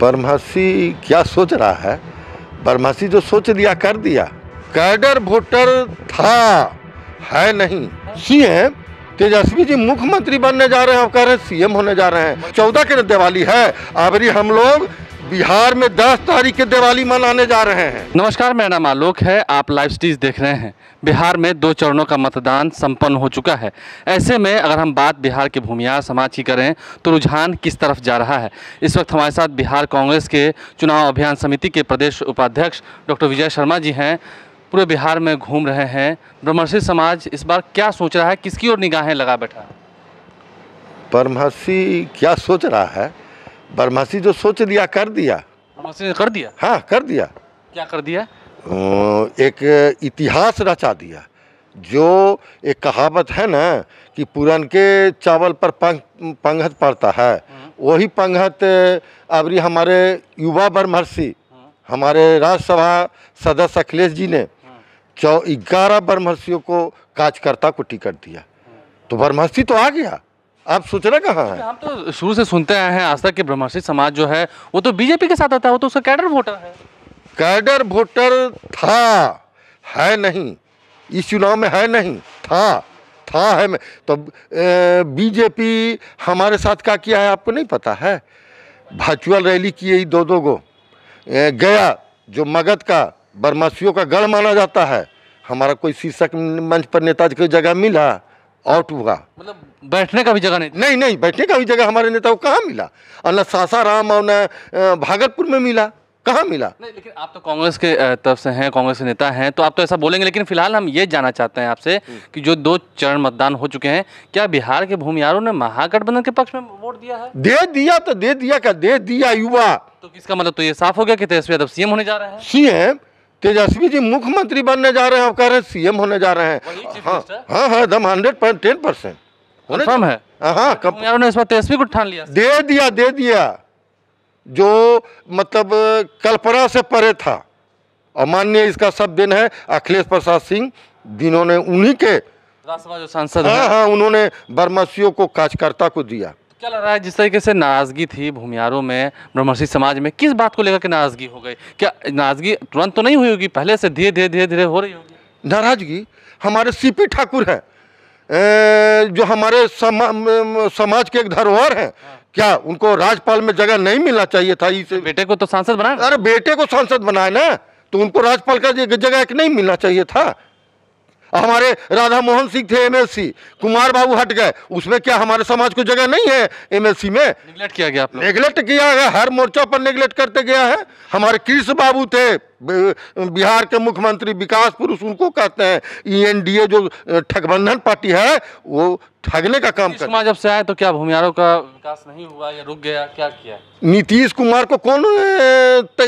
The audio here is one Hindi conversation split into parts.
परमहसी क्या सोच रहा है परमहसी जो सोच लिया कर दिया कैडर वोटर था है नहीं सीएम तेजस्वी जी मुख्यमंत्री बनने जा रहे हैं और कह रहे हैं सीएम होने जा रहे हैं चौदह के दिवाली है अभी हम लोग बिहार में 10 तारीख के दिवाली मनाने जा रहे हैं नमस्कार मेरा नाम आलोक है आप लाइव स्टीज देख रहे हैं बिहार में दो चरणों का मतदान संपन्न हो चुका है ऐसे में अगर हम बात बिहार के भूमियार समाज की करें तो रुझान किस तरफ जा रहा है इस वक्त हमारे साथ बिहार कांग्रेस के चुनाव अभियान समिति के प्रदेश उपाध्यक्ष डॉक्टर विजय शर्मा जी हैं पूरे बिहार में घूम रहे हैं ब्रह्मर्षि समाज इस बार क्या सोच रहा है किसकी ओर निगाहें लगा बैठा है ब्रह्मर्षि क्या सोच रहा है बरमासी जो सोच लिया कर दिया ने कर दिया हाँ कर दिया क्या कर दिया एक इतिहास रचा दिया जो एक कहावत है ना कि पुरन के चावल पर पंख पंघत पड़ता है हम्म। वही पंगहत अबरी हमारे युवा ब्रह्मर्षि हम्म। हमारे राज्यसभा सदस्य अखिलेश जी ने हम्म। चौ ग्यारह ब्रह्मर्षियों को काजकर्ता को टिकट दिया तो ब्रह्मर्षि तो आ गया आप सूचना कहाँ है हम तो शुरू से सुनते आए हैं आज तक कि ब्रह्मर्षि समाज जो है वो तो बीजेपी के साथ आता है वो तो उसका कैडर वोटर है कैडर वोटर था है नहीं इस चुनाव में है नहीं था था है मैं तो बीजेपी हमारे साथ क्या किया है आपको नहीं पता है वर्चुअल रैली किए ही दो दो गो गया जो मगध का बर्मासियों का गढ़ माना जाता है हमारा कोई शीर्षक मंच पर नेताजी को जगह मिला आउट हुआ मतलब बैठने का भी जगह नहीं नहीं नहीं बैठने का भी जगह हमारे नेताओं को कहाँ मिला और न सासाराम और न भागलपुर में मिला कहाँ मिला नहीं लेकिन आप तो कांग्रेस के तरफ से हैं कांग्रेस के नेता हैं तो आप तो ऐसा बोलेंगे लेकिन फिलहाल हम ये जानना चाहते हैं आपसे हम्म। कि जो दो चरण मतदान हो चुके हैं क्या बिहार के भूमियारों ने महागठबंधन के पक्ष में वोट दिया है दे दिया तो दे दिया क्या दे दिया युवा तो किसका मतलब तो ये साफ हो गया कि तेजस्वी यादव सीएम होने जा रहे हैं सीएम तेजस्वी जी मुख्यमंत्री बनने जा रहे हैं और कह रहे हैं सीएम होने जा रहे हैं हाँ, हाँ हाँ हंड्रेड टेन परसेंट है हाँ, हाँ, तेजस्वी को ठान लिया दे दिया दे दिया जो मतलब कल्पना से परे था और माननीय इसका सब दिन है अखिलेश प्रसाद सिंह जिन्होंने उन्हीं के राज्यसभा जो सांसद हाँ हाँ उन्होंने बरमसियों को कार्यकर्ता को दिया क्या लग रहा है जिस तरीके से नाराज़गी थी भूमियारों में ब्रह्मषि समाज में किस बात को लेकर के नाराज़गी हो गई क्या नाराज़गी तुरंत तो नहीं हुई होगी पहले से धीरे धीरे धीरे धीरे हो रही होगी नाराज़गी हमारे सी पी ठाकुर है ए, जो हमारे समा, समाज के एक धरोहर है हाँ। क्या उनको राजपाल में जगह नहीं मिलना चाहिए था इस बेटे को तो सांसद बनाया अरे बेटे को सांसद बनाए ना तो उनको राजपाल का जगह एक नहीं मिलना चाहिए था हमारे राधा मोहन सिंह थे एमएससी कुमार बाबू हट गए उसमें क्या हमारे समाज को जगह नहीं है एमएससी में नेग्लेक्ट किया गया नेग्लेक्ट किया गया हर मोर्चा पर नेग्लेक्ट करते गया है हमारे कृष्ण बाबू थे बिहार के मुख्यमंत्री विकास पुरुष उनको कहते हैं ईएनडीए e जो ठगबंधन पार्टी है वो ठगने का काम कर जब से आए तो क्या भूमियारों का विकास नहीं हुआ या रुक गया क्या किया नीतीश कुमार को कौन एक, तो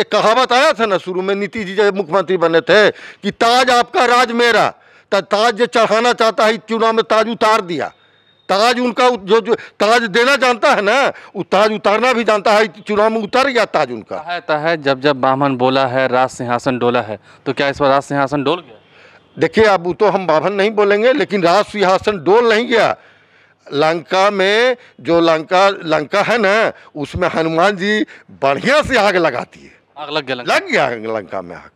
एक कहावत आया था ना शुरू में नीतीश जी जब मुख्यमंत्री बने थे कि ताज आपका राज मेरा तो ताज जो चढ़ाना चाहता है चुनाव में ताज उतार दिया ताज उनका जो जो ताज देना जानता है ना वो ताज उतारना भी जानता है चुनाव में उतर गया ताज उनका है, है जब जब ब्राह्मण बोला है राज सिंहासन डोला है तो क्या इस बार राज सिंहासन डोल गया देखिए अब तो हम बाभन नहीं बोलेंगे लेकिन राज सिंहासन डोल नहीं गया लंका में जो लंका लंका है ना उसमें हनुमान जी बढ़िया से आग लगाती है आग लग गया लग गया लंका में आग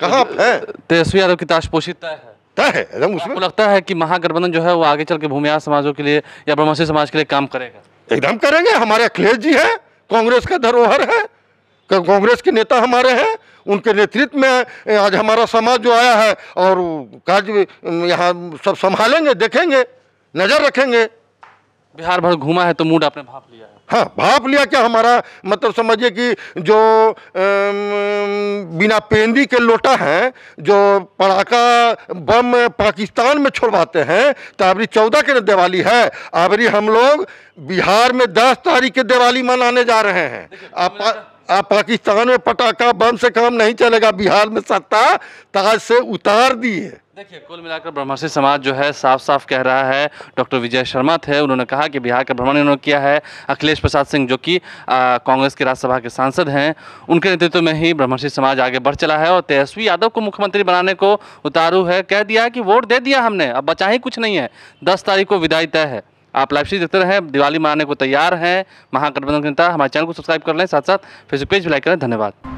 कहाँ तो है तेजस्वी यादव की ताश तय है तय है उसमें लगता है कि महागठबंधन जो है वो आगे चल के भूमिहार समाजों के लिए या ब्रह्मसी समाज के लिए काम करेगा एकदम करेंगे हमारे अखिलेश जी है कांग्रेस का धरोहर है कांग्रेस के नेता हमारे हैं उनके नेतृत्व में आज हमारा समाज जो आया है और कार्य यहाँ सब संभालेंगे देखेंगे नज़र रखेंगे बिहार भर घूमा है तो मूड आपने भाप लिया है हाँ भाप लिया क्या हमारा मतलब समझिए कि जो बिना पेंदी के लोटा हैं जो पड़ाका बम पाकिस्तान में छोड़वाते हैं तो अभी चौदह के दिवाली है अभी हम लोग बिहार में दस तारीख के दिवाली मनाने जा रहे हैं आप आप पाकिस्तान में पटाखा बम से काम नहीं चलेगा बिहार में सत्ता ताज से उतार दी है देखिए कुल मिलाकर ब्रह्मषि समाज जो है साफ साफ कह रहा है डॉक्टर विजय शर्मा थे उन्होंने कहा कि बिहार का भ्रमण इन्होंने किया है अखिलेश प्रसाद सिंह जो कि कांग्रेस के राज्यसभा के सांसद हैं उनके नेतृत्व में ही ब्रह्मषि समाज आगे बढ़ चला है और तेजस्वी यादव को मुख्यमंत्री बनाने को उतारू है कह दिया कि वोट दे दिया हमने अब बचा ही कुछ नहीं है दस तारीख को विदाई तय है आप लाइव स्ट्रीम देखते रहें दिवाली मनाने को तैयार हैं महागठबंधन के नेता हमारे चैनल को सब्सक्राइब कर लें साथ साथ फेसबुक पेज भी लाइक करें धन्यवाद